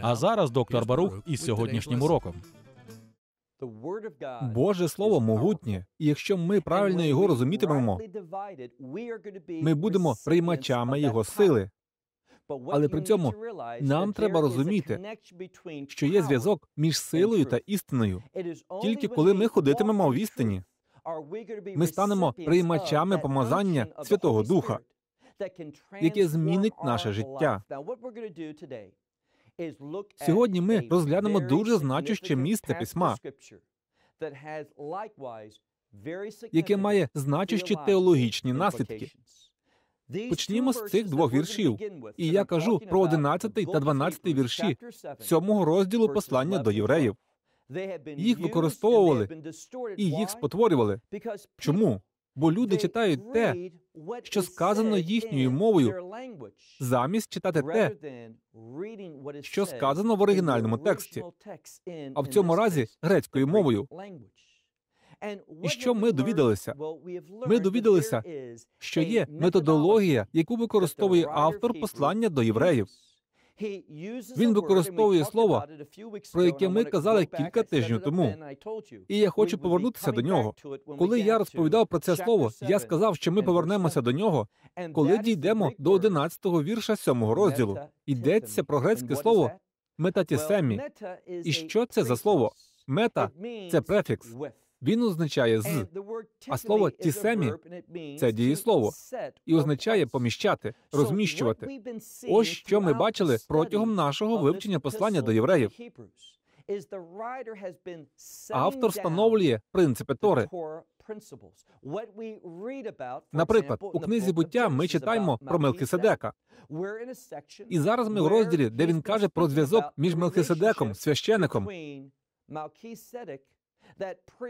А зараз доктор Барух із сьогоднішнім уроком. Боже слово могутнє, і якщо ми правильно його розумітимемо, ми будемо приймачами його сили. Але при цьому нам треба розуміти, що є зв'язок між силою та істиною. Тільки коли ми ходитимемо в істині, ми станемо приймачами помазання Святого Духа, яке змінить наше життя. Сьогодні ми розглянемо дуже значуще місце письма, яке має значущі теологічні наслідки. Почнімо з цих двох віршів, і я кажу про 11 та 12 вірші сьомого розділу послання до євреїв. Їх використовували і їх спотворювали. Чому? бо люди читають те, що сказано їхньою мовою, замість читати те, що сказано в оригінальному тексті, а в цьому разі грецькою мовою. І що ми довідалися? Ми довідалися, що є методологія, яку використовує автор послання до євреїв. Він використовує слово, про яке ми казали кілька тижнів тому. І я хочу повернутися до нього. Коли я розповідав про це слово, я сказав, що ми повернемося до нього, коли дійдемо до 11-го вірша 7-го розділу. Йдеться про грецьке слово метатісемі. І що це за слово? Мета це префікс. Він означає з, а слово тісемі це дієслово і означає поміщати, розміщувати. Ось що ми бачили протягом нашого вивчення послання до євреїв. Автор встановлює принципи Тори. Наприклад, у книзі буття ми читаємо про Мелхиседека. І зараз ми в розділі, де він каже про зв'язок між Мелхиседеком, священником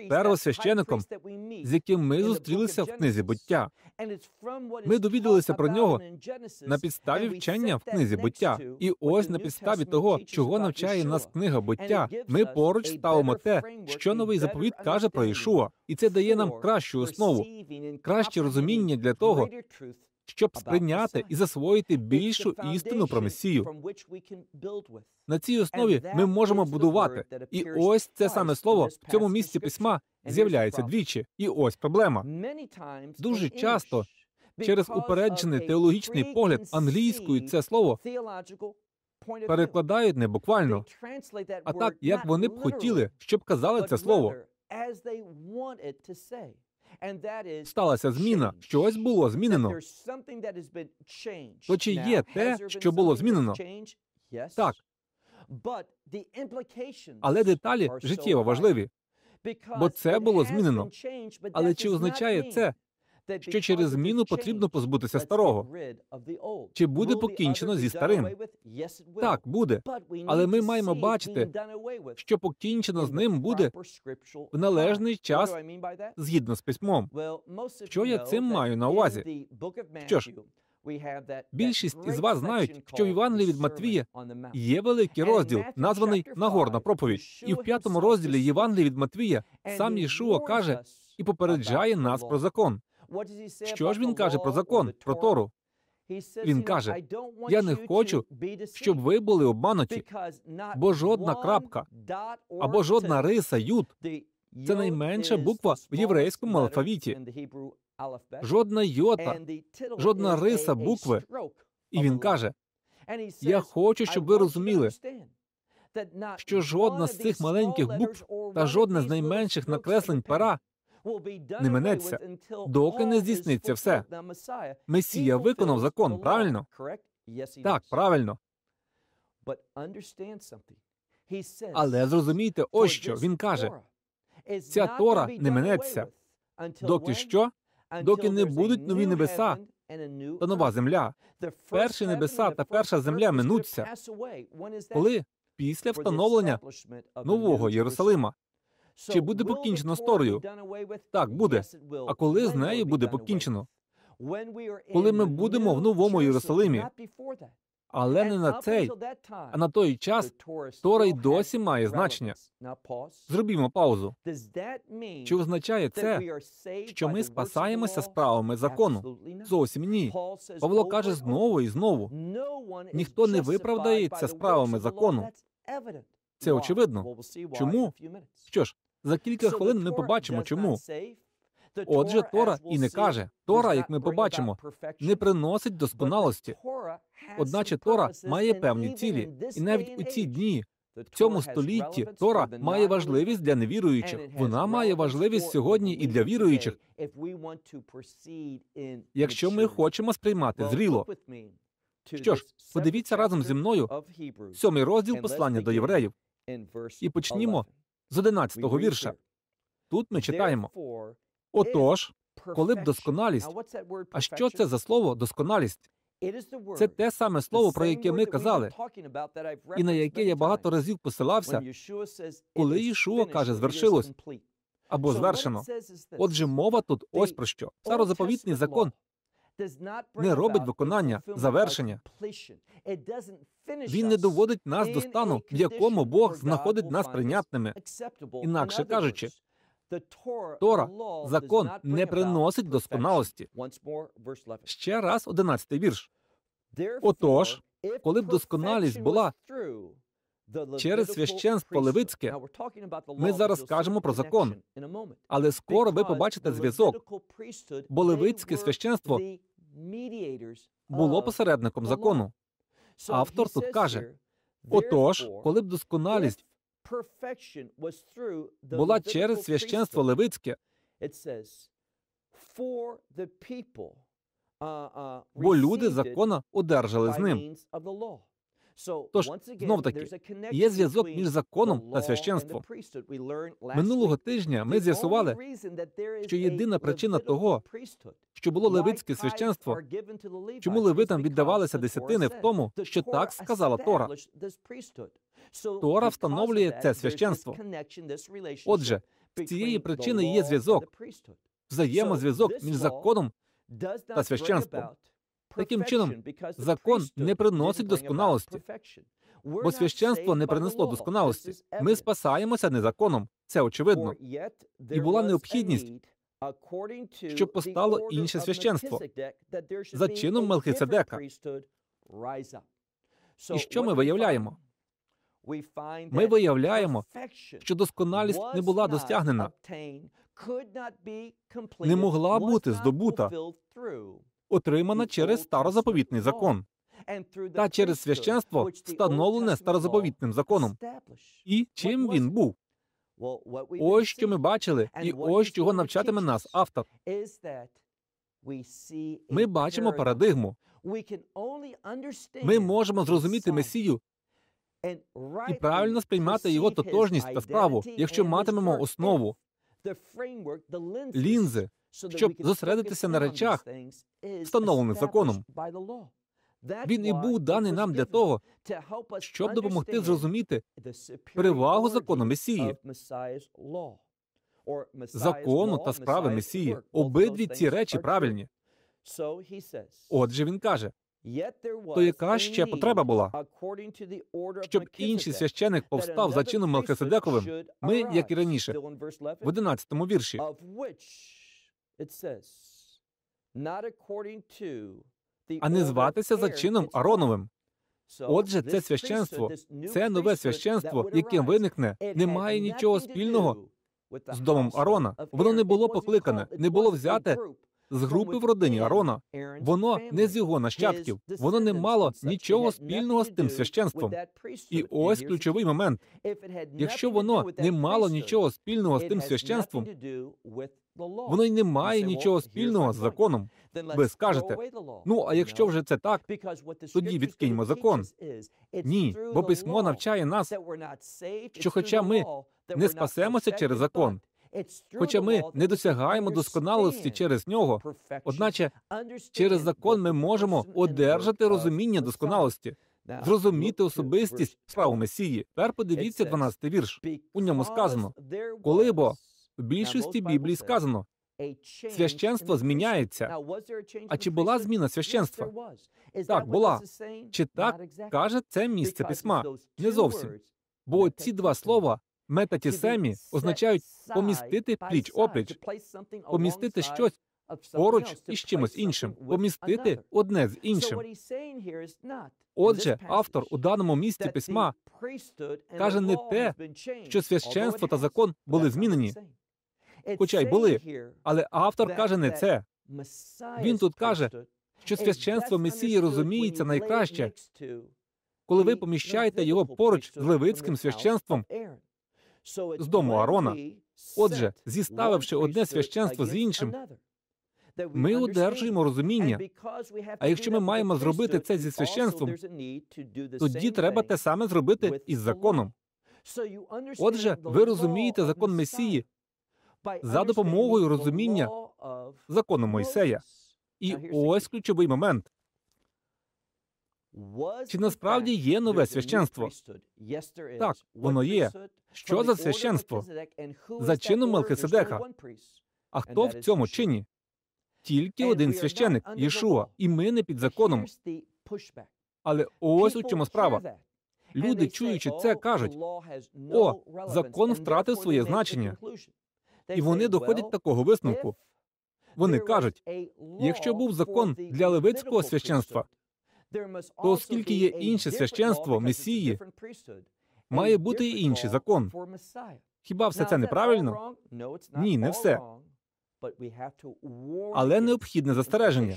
Перл священиком, з яким ми зустрілися в книзі буття. Ми довідалися про нього на підставі вчення в книзі буття, і ось на підставі того, чого навчає нас книга буття. Ми поруч ставимо те, що новий заповіт каже про Ішуа, і це дає нам кращу основу, краще розуміння для того, щоб сприйняти і засвоїти більшу істину про месію. На цій основі ми можемо будувати. І ось це саме слово в цьому місці письма з'являється двічі. І ось проблема. дуже часто через упереджений теологічний погляд англійською це слово перекладають не буквально, а так, як вони б хотіли, щоб казали це слово сталася зміна. Щось було змінено. То чи є те, що було змінено? Так. Але деталі життєво важливі. Бо це було змінено. Але чи означає це, що через зміну потрібно позбутися старого. Чи буде покінчено зі старим? Так, буде. Але ми маємо бачити, що покінчено з ним буде в належний час згідно з письмом. Що я цим маю на увазі? Що ж, більшість із вас знають, що в Євангелії від Матвія є великий розділ, названий Нагорна проповідь, і в п'ятому розділі Євангелії від Матвія сам Єшуа каже і попереджає нас про закон. Що ж він каже про закон, про Тору? Він каже: Я не хочу, щоб ви були обмануті, бо жодна крапка або жодна риса юд це найменша буква в єврейському алфавіті. Жодна йота, жодна риса букви. І він каже: Я хочу, щоб ви розуміли, що жодна з цих маленьких букв та жодна з найменших накреслень пера не минеться, доки не здійсниться все. Месія виконав закон, правильно? Так, правильно. Але зрозумійте, ось що він каже: ця тора не минеться. Доки що? Доки не будуть нові небеса та нова земля. Перші небеса та перша земля минуться. Коли? Після встановлення нового Єрусалима. Чи буде покінчено з торою? Так, буде. А коли з нею буде покінчено? Коли ми будемо в новому Єрусалимі, але не на цей, а на той час Тора й досі має значення. Зробімо паузу. Чи означає це, що ми спасаємося справами закону? Зовсім ні. Павло каже знову і знову. Ніхто не виправдається справами закону. Це очевидно. Чому? Що ж, за кілька хвилин ми побачимо, чому Отже, Тора і не каже Тора, як ми побачимо, не приносить досконалості. Одначе Тора має певні цілі, і навіть у ці дні в цьому столітті Тора має важливість для невіруючих. Вона має важливість сьогодні і для віруючих. Якщо ми хочемо сприймати зріло. Що ж, подивіться разом зі мною сьомий розділ послання до євреїв і почнімо з 11-го вірша. Тут ми читаємо отож, коли б досконалість. А що це за слово досконалість? Це те саме слово, про яке ми казали, і на яке я багато разів посилався, коли Ішуа каже, звершилось або звершено. Отже, мова тут ось про що. Старозаповітний закон не робить виконання завершення. Він не доводить нас до стану, в якому Бог знаходить нас прийнятними, інакше кажучи. Тора, закон не приносить досконалості. Ще раз одинадцятий вірш. Отож, коли б досконалість була через священство Левицьке. Ми зараз кажемо про закон, але скоро ви побачите зв'язок. бо Левицьке священство було посередником закону. Автор тут каже: отож, коли б досконалість була через священство Левицьке, uh, uh, бо люди закона одержали з ним. Тож, знов таки є зв'язок між законом та священством. Минулого тижня ми з'ясували, що єдина причина того, що було левицьке священство, чому левитам віддавалися десятини в тому, що так сказала Тора. Тора встановлює це священство. Отже, з цієї причини є зв'язок, взаємозв'язок між законом та священством. Таким чином, закон не приносить досконалості, бо священство не принесло досконалості. Ми спасаємося незаконом, це очевидно. І була необхідність, щоб постало інше священство за чином Мелхицедека. І що ми виявляємо? Ми виявляємо, що досконалість не була досягнена, не могла бути здобута отримана через старозаповітний закон та через священство, встановлене старозаповітним законом. І чим він був? Ось що ми бачили, і ось чого навчатиме нас автор. Ми бачимо парадигму. Ми можемо зрозуміти Месію і правильно сприймати його тотожність та справу, якщо матимемо основу лінзи, щоб зосередитися на речах, встановлених законом. Він і був даний нам для того, щоб допомогти зрозуміти перевагу закону Месії, закону та справи Месії. Обидві ці речі правильні. Отже, він каже. То яка ще потреба була? щоб інший священик повстав за чином Мелхиседековим, ми, як і раніше, в 11-му вірші, а не зватися за чином Ароновим. Отже, це священство, це нове священство, яким виникне, не має нічого спільного з домом Арона. Воно не було покликане, не було взяте з групи в родині Арона. Воно не з його нащадків, воно не мало нічого спільного з тим священством. І ось ключовий момент. Якщо воно не мало нічого спільного з тим священством, Воно й не має нічого спільного з законом. Ви скажете, ну а якщо вже це так, тоді відкиньмо закон. Ні, бо письмо навчає нас, що, хоча ми не спасемося через закон, хоча ми не досягаємо досконалості через нього, одначе через закон ми можемо одержати розуміння досконалості. Зрозуміти особистість справу Месії. Тепер подивіться 12-й вірш. У ньому сказано, коли бо у більшості біблії сказано священство зміняється. А чи була зміна священства? Так, була. Чи так каже це місце письма? Не зовсім. Бо ці два слова метатісемі означають помістити пліч опліч, помістити щось. Поруч із чимось іншим, помістити одне з іншим. Отже, автор у даному місці письма каже не те, що священство та закон були змінені хоча й були. Але автор каже не це. Він тут каже, що священство Месії розуміється найкраще, коли ви поміщаєте його поруч з левицьким священством з дому Арона. Отже, зіставивши одне священство з іншим, ми одержуємо розуміння. А якщо ми маємо зробити це зі священством, тоді треба те саме зробити із законом. Отже, ви розумієте закон Месії за допомогою розуміння закону Мойсея. І ось ключовий момент. Чи насправді є нове священство? Так, воно є. Що за священство? За чином Мелхиседека. А хто в цьому чині? Тільки один священик, Єшуа, і ми не під законом. Але ось у чому справа. Люди, чуючи це, кажуть: о, закон втратив своє значення. І вони доходять такого висновку. Вони кажуть, якщо був закон для левицького священства, то оскільки є інше священство месії, має бути і інший закон. Хіба все це неправильно? Ні, не все. Але необхідне застереження.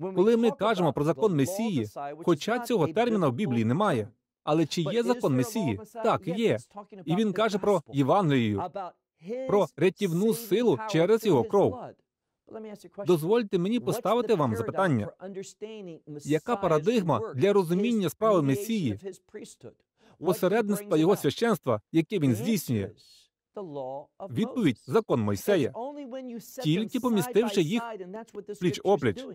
Коли ми кажемо про закон Месії, хоча цього терміна в Біблії немає. Але чи є закон Месії? Так, є. І він каже про Євангелію, про рятівну силу через його кров. Дозвольте мені поставити вам запитання. Яка парадигма для розуміння справи Месії, посередництва його священства, яке він здійснює? Відповідь закон Мойсея, тільки помістивши їх пліч опліч.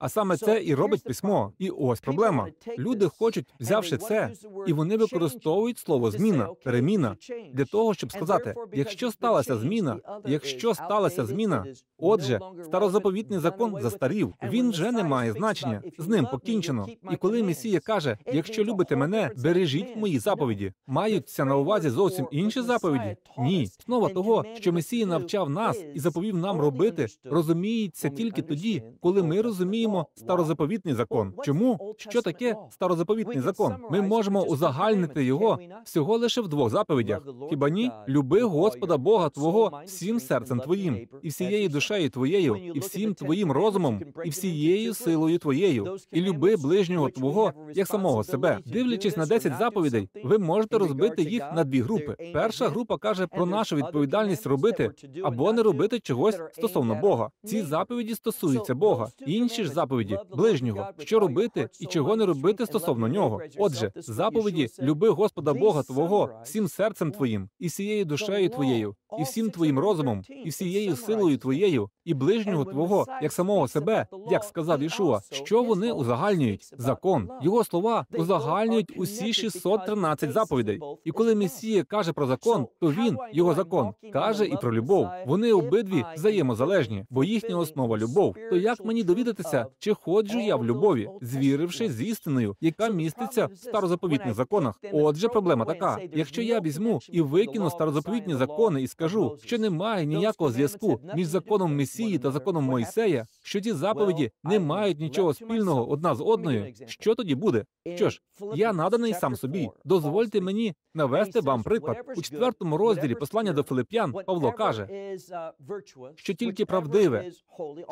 А саме це і робить письмо. І ось проблема. Люди хочуть, взявши це, і вони використовують слово зміна, переміна для того, щоб сказати: якщо сталася зміна, якщо сталася зміна, отже, старозаповітний закон застарів. Він вже не має значення. З ним покінчено. І коли Месія каже: Якщо любите мене, бережіть мої заповіді, маються на увазі зовсім інші заповіді? Ні, Основа того, що Месія навчав нас і заповів нам робити, розуміється тільки тоді, коли ми розуміємо змінюємо старозаповітний закон. Чому що таке старозаповітний закон? Ми можемо узагальнити його всього лише в двох заповідях. Хіба ні? Люби Господа Бога Твого всім серцем твоїм, і всією душею твоєю, і всім твоїм розумом, і всією силою твоєю, і люби ближнього твого як самого себе. Дивлячись на 10 заповідей, ви можете розбити їх на дві групи. Перша група каже про нашу відповідальність робити або не робити чогось стосовно Бога. Ці заповіді стосуються Бога. Інші ж заповіді ближнього, що робити і чого не робити стосовно нього. Отже, заповіді люби Господа Бога Твого всім серцем твоїм і всією душею твоєю і всім твоїм розумом, і всією силою твоєю, і ближнього твого, як самого себе, як сказав Ішуа, що вони узагальнюють закон, його слова узагальнюють усі 613 заповідей. І коли Месія каже про закон, то він, його закон, каже і про любов. Вони обидві взаємозалежні, бо їхня основа любов. То як мені довідатися, чи ходжу я в любові, звіривши з істиною, яка міститься в старозаповітних законах? Отже, проблема така: якщо я візьму і викину старозаповітні закони і скажу, що немає ніякого зв'язку між законом Месії та законом Мойсея, що ті заповіді не мають нічого спільного одна з одною. Що тоді буде? Що ж, я наданий сам собі. Дозвольте мені навести вам приклад у четвертому розділі послання до Филип'ян. Павло каже, що тільки правдиве,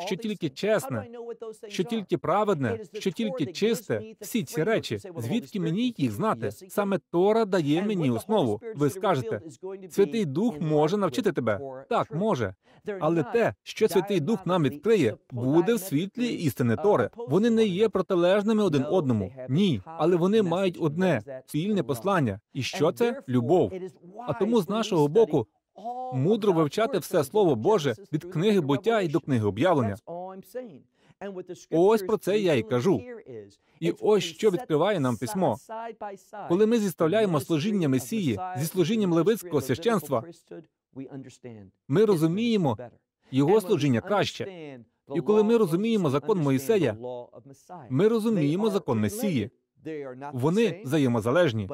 що тільки чесне, що тільки праведне, що тільки чисте, всі ці речі, звідки мені їх знати? Саме Тора дає мені основу. Ви скажете, святий дух може навчити тебе. Так, може. Але те, що Святий Дух нам відкриє, буде в світлі істини Тори. Вони не є протилежними один одному. Ні, але вони мають одне спільне послання. І що це? Любов. А тому з нашого боку. Мудро вивчати все слово Боже від книги буття і до книги об'явлення. Ось про це я і кажу. І ось що відкриває нам письмо. Коли ми зіставляємо служіння Месії зі служінням левицького священства, ми розуміємо його служіння краще. І коли ми розуміємо закон Моїсея, ми розуміємо закон Месії. Вони взаємозалежні,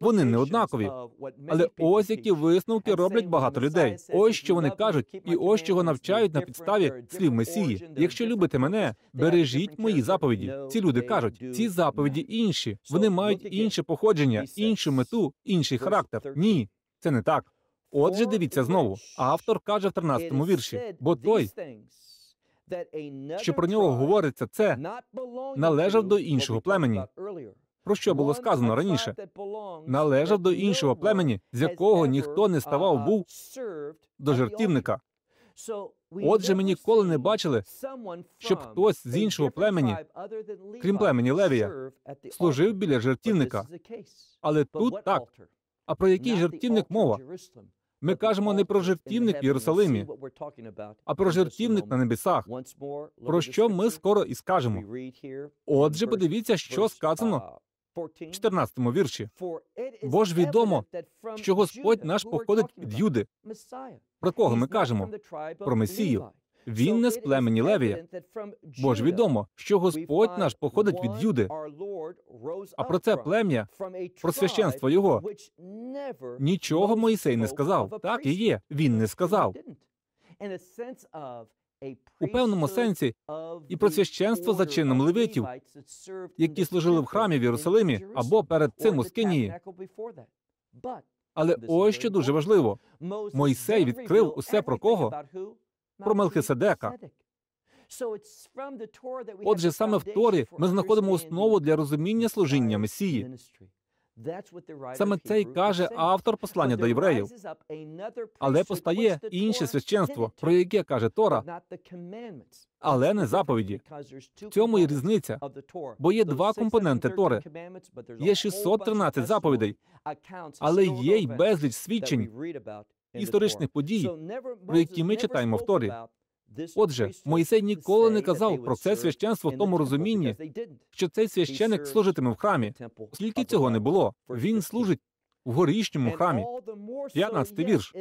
вони не однакові. Але ось які висновки роблять багато людей. Ось що вони кажуть, і ось чого навчають на підставі слів Месії. Якщо любите мене, бережіть мої заповіді. Ці люди кажуть, ці заповіді інші. Вони мають інше походження, іншу мету, інший характер. Ні, це не так. Отже, дивіться знову. Автор каже в 13-му вірші, бо той, що про нього говориться, це належав до іншого племені. Про що було сказано раніше? Належав до іншого племені, з якого ніхто не ставав uh, був до жертівника. Отже, ми ніколи не бачили, щоб хтось з іншого племені, крім племені Левія, служив біля жертівника. Але тут так. А про який жертівник мова? Ми кажемо не про жертівник в Єрусалимі, а про жертівник на небесах. Про що ми скоро і скажемо. Отже, подивіться, що сказано. 14 му вірші бо ж відомо, що Господь наш походить від Юди. Про кого ми кажемо? Про Месію. Він не з племені Левія. Бо ж відомо, що Господь наш походить від Юди, а про це плем'я, про священство його нічого Моїсей не сказав. Так і є. Він не сказав. У певному сенсі і про священство за чином левитів, які служили в храмі в Єрусалимі або перед цим у Скинії. Але ось що дуже важливо: Мойсей відкрив усе про кого про Мелхиседека. Отже, саме в Торі ми знаходимо основу для розуміння служіння Месії. Саме це й каже автор послання до євреїв. Але постає інше священство, про яке каже Тора, але не заповіді. В цьому і різниця, бо є два компоненти Тори. Є 613 заповідей, але є й безліч свідчень, історичних подій, про які ми читаємо в Торі. Отже, Моїсей ніколи не казав про це священство в тому розумінні, що цей священик служитиме в храмі, оскільки цього не було. Він служить в горішньому храмі. 15 вірш.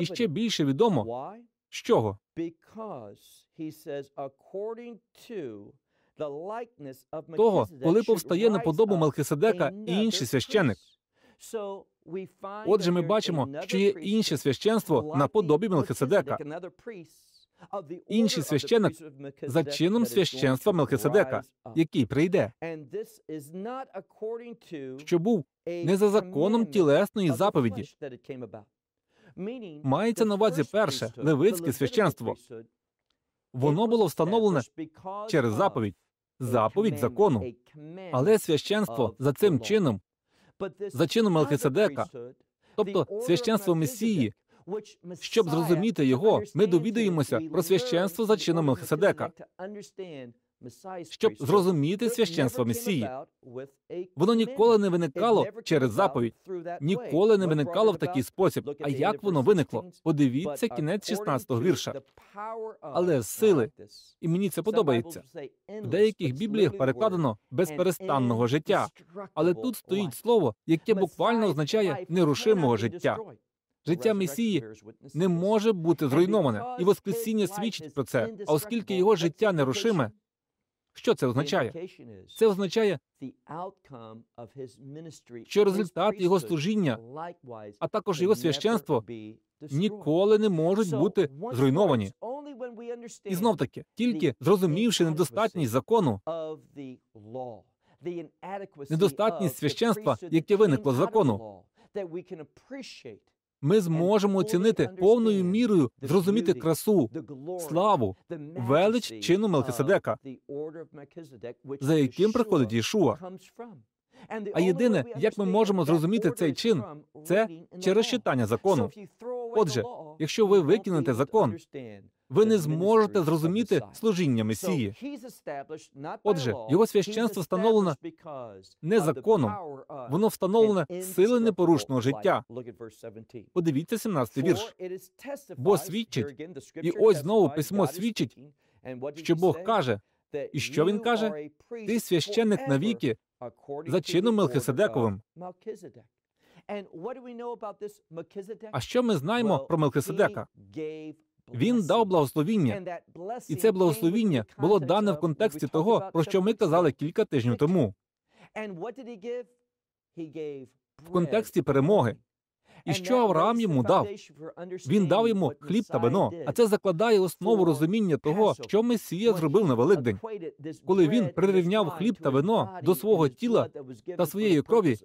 І ще більше відомо з чого? Того, коли повстає на подобу Мелхиседека і інший священик. Отже, ми бачимо, що є інше священство наподобі Мелхиседека. Інший священник за чином священства Мелхиседека, який прийде, що був не за законом тілесної заповіді. Мається на увазі перше левицьке священство. Воно було встановлене через заповідь, заповідь закону, але священство за цим чином за чином Мелхиседека, тобто священство Месії. Щоб зрозуміти його, ми довідаємося про священство за чином Мелхиседека щоб зрозуміти священство Месії. Воно ніколи не виникало через заповідь, ніколи не виникало в такий спосіб. А як воно виникло? Подивіться кінець 16-го вірша. Але сили, і мені це подобається. В деяких бібліях перекладено безперестанного життя, але тут стоїть слово, яке буквально означає нерушимого життя. Життя Месії не може бути зруйноване, і Воскресіння свідчить про це. А оскільки його життя нерушиме. Що це означає? Це означає, що результат його служіння, а також його священство ніколи не можуть бути зруйновані. І знов таки, тільки зрозумівши недостатність закону, недостатність священства, яке виникло з закону, ми зможемо оцінити повною мірою зрозуміти красу, славу, велич чину Мелхиседека, за яким приходить Ішуа. А єдине, як ми можемо зрозуміти цей чин, це через читання закону. Отже, якщо ви викинете закон, ви не зможете зрозуміти служіння Месії. Отже, його священство встановлено не законом, воно встановлене сили непорушного життя. Подивіться 17 вірш. Бо свідчить, і ось знову письмо свідчить, що Бог каже, і що він каже? Ти священник навіки за чином Мелхиседековим. А що ми знаємо про Мелхиседека? Він дав благословіння, і це благословіння було дане в контексті того, про що ми казали кілька тижнів тому. В контексті перемоги. І що Авраам йому дав? Він дав йому хліб та вино. А це закладає основу розуміння того, що Месія зробив на Великдень, коли він прирівняв хліб та вино до свого тіла та своєї крові,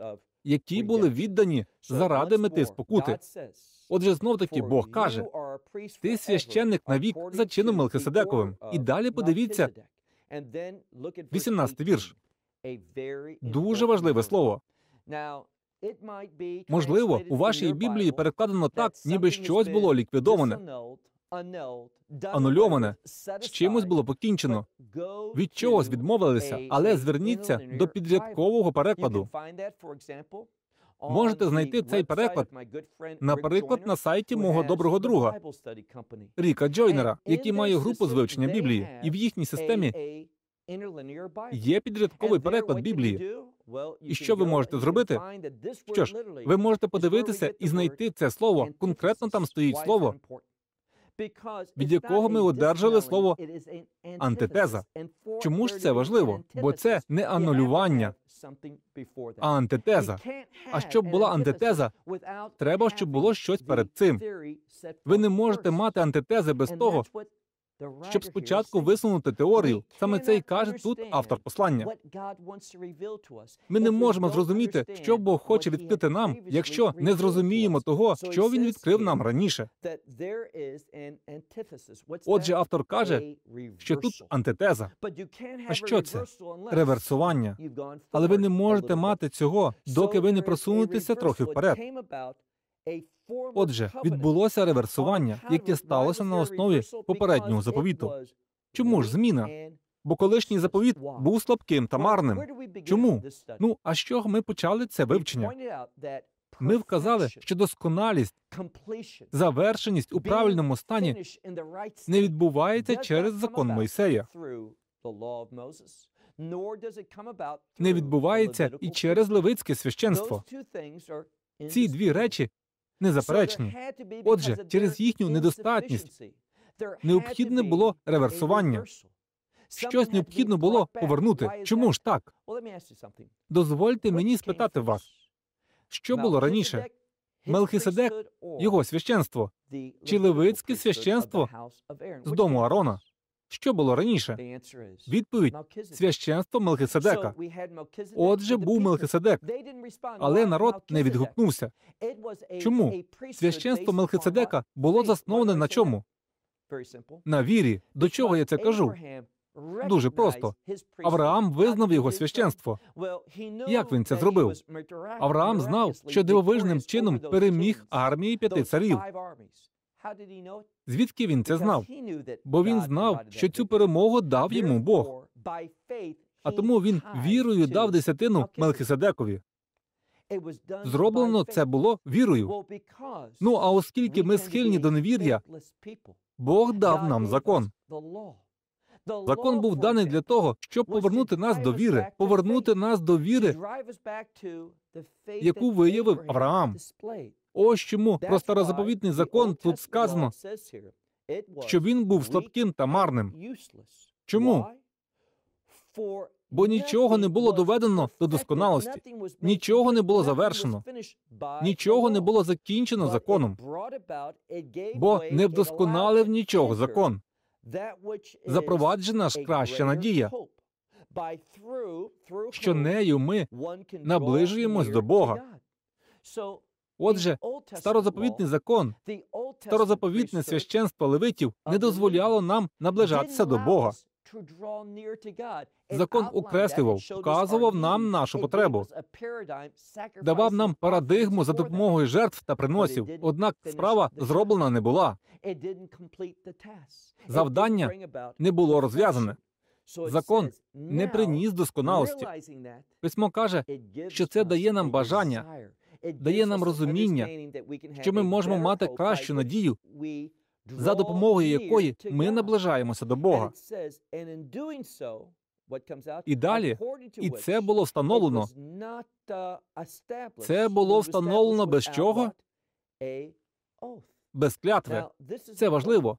які були віддані заради мети спокути. Отже, знов таки Бог каже: ти священник навік за чином Мелхиседековим. І далі подивіться 18-й вірш. Дуже важливе слово. Можливо, у вашій Біблії перекладено так, ніби щось було ліквідоване, анульоване, з чимось було покінчено. Від чогось відмовилися, але зверніться до підрядкового перекладу. Можете знайти цей переклад наприклад на сайті мого доброго друга Ріка Джойнера, який має групу з вивчення Біблії, і в їхній системі є підрядковий переклад Біблії. І що ви можете зробити? Що ж, ви можете подивитися і знайти це слово. Конкретно там стоїть слово від якого ми одержали слово антитеза. Чому ж це важливо? Бо це не анулювання, антитеза. А щоб була антитеза, треба щоб було щось перед цим. Ви не можете мати антитези без того, щоб спочатку висунути теорію. Саме це й каже тут автор послання. Ми не можемо зрозуміти, що Бог хоче відкрити нам, якщо не зрозуміємо того, що він відкрив нам раніше. Отже, автор каже, що тут антитеза. А що це? Реверсування. Але ви не можете мати цього, доки ви не просунетеся трохи вперед. Отже, відбулося реверсування, яке сталося на основі попереднього заповіту. Чому ж зміна? Бо колишній заповіт був слабким та марним. Чому? Ну а з чого ми почали це вивчення? Ми вказали, що досконалість, завершеність у правильному стані не відбувається через закон Мойсея. Не відбувається і через левицьке священство. Ці дві речі незаперечні. Отже, через їхню недостатність необхідне було реверсування. Щось необхідно було повернути. Чому ж так? Дозвольте мені спитати вас, що було раніше? Мелхиседек, його священство, чи левицьке священство з дому Арона. Що було раніше? Відповідь священство Мелхиседека. Отже, був Мелхиседек. але народ не відгукнувся. Чому священство Мелхиседека було засноване на чому? На вірі. До чого я це кажу? Дуже просто. Авраам визнав його священство. Як він це зробив? Авраам знав, що дивовижним чином переміг армії п'яти царів. Звідки він це знав? Бо він знав, що цю перемогу дав йому Бог. А тому він вірою дав десятину Мелхиседекові. Зроблено це було вірою. Ну а оскільки ми схильні до невір'я, Бог дав нам закон. Закон був даний для того, щоб повернути нас до віри, повернути нас до віри, яку виявив Авраам. Ось чому про старозаповітний закон тут сказано, що він був слабким та марним. Чому? Бо нічого не було доведено до досконалості, нічого не було завершено, нічого не було закінчено законом. бо не вдосконалив нічого закон. Запроваджена ж краща надія, що нею ми наближуємось до Бога. Отже, старозаповітний закон, старозаповітне священство левитів не дозволяло нам наближатися до Бога. Закон укреслював, вказував нам нашу потребу, давав нам парадигму за допомогою жертв та приносів. Однак справа зроблена не була. Завдання не було розв'язане. Закон не приніс досконалості. Письмо каже, що це дає нам бажання дає нам розуміння, що ми можемо мати кращу надію, за допомогою якої ми наближаємося до Бога. І далі і це було встановлено. Uh, це було встановлено без чого? Без клятви. Це важливо.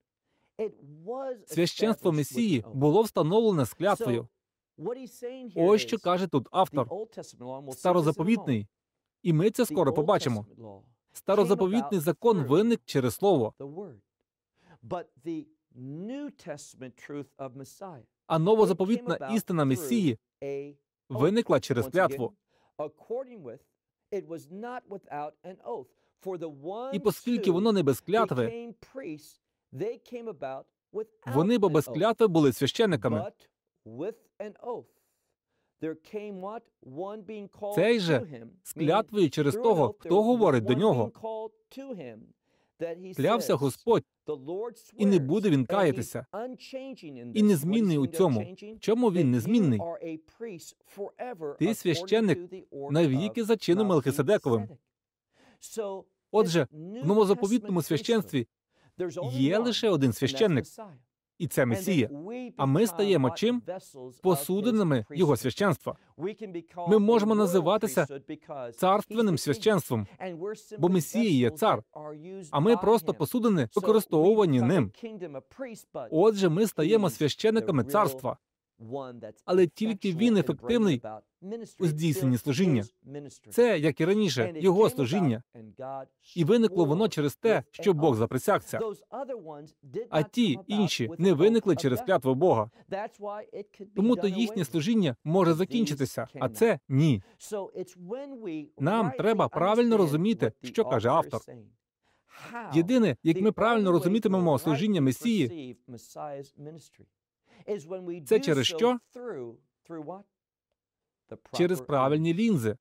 Священство Месії було встановлене з клятвою. Ось що каже тут автор старозаповітний і ми це скоро побачимо. Старозаповітний закон виник через слово. А новозаповітна істина Месії виникла через клятву. І оскільки воно не без клятви, вони бо без клятви були священниками. Цей же склятвою через того, хто говорить до нього. Клявся Господь, і не буде він каятися, і незмінний у цьому. Чому він незмінний? Ти священник навіки за чином Мелхиседековим. Отже, в новозаповітному священстві є лише один священник і це Месія. А ми стаємо чим посудинами його священства. Ми можемо називатися царственним священством, бо Месія є цар, а ми просто посудини використовувані ним. Отже, ми стаємо священниками царства але тільки він ефективний у здійсненні служіння. Це, як і раніше, його служіння і виникло воно через те, що Бог заприсягся. А ті інші не виникли через клятву Бога. Тому то їхнє служіння може закінчитися, а це ні. Нам треба правильно розуміти, що каже автор. Єдине, як ми правильно розумітимемо служіння Месії, це через що? Через правильні лінзи.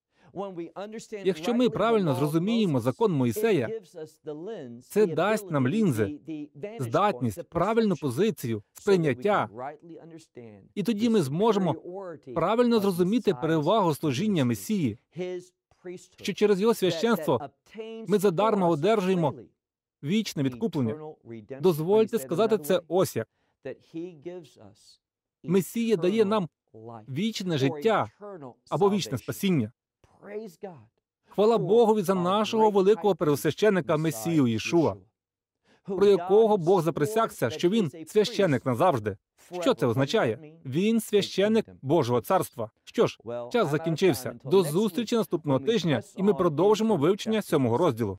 Якщо ми правильно зрозуміємо закон Моїсея, це дасть нам лінзи, здатність, правильну позицію, сприйняття. І тоді ми зможемо правильно зрозуміти перевагу служіння Месії, що через його священство ми задарма одержуємо вічне відкуплення. Дозвольте сказати це ось як. Месія дає нам вічне життя або вічне спасіння. Хвала Богові за нашого великого первосвященика Месію Ішуа, про якого Бог заприсягся, що він священик назавжди. Що це означає? Він священик Божого царства. Що ж, час закінчився. До зустрічі наступного тижня, і ми продовжимо вивчення сьомого розділу.